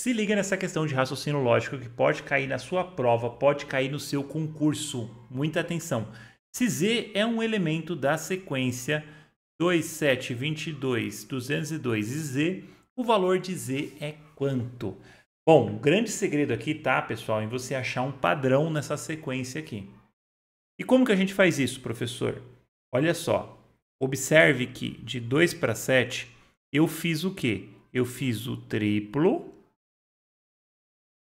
Se liga nessa questão de raciocínio lógico que pode cair na sua prova, pode cair no seu concurso. Muita atenção. Se Z é um elemento da sequência 2, 7, 22, 202 e Z, o valor de Z é quanto? Bom, o grande segredo aqui tá, pessoal, em você achar um padrão nessa sequência aqui. E como que a gente faz isso, professor? Olha só, observe que de 2 para 7 eu fiz o quê? Eu fiz o triplo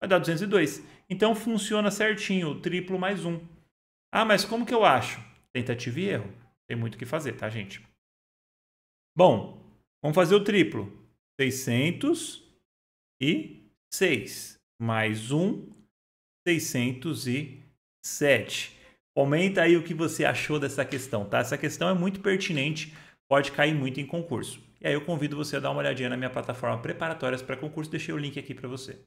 vai dar 202. Então funciona certinho, o triplo mais 1. Ah, mas como que eu acho? Tentativa e erro. Tem muito o que fazer, tá, gente? Bom, vamos fazer o triplo. 606 mais 1, 607. Comenta aí o que você achou dessa questão, tá? Essa questão é muito pertinente, pode cair muito em concurso. E aí eu convido você a dar uma olhadinha na minha plataforma Preparatórias para Concurso, deixei o link aqui para você.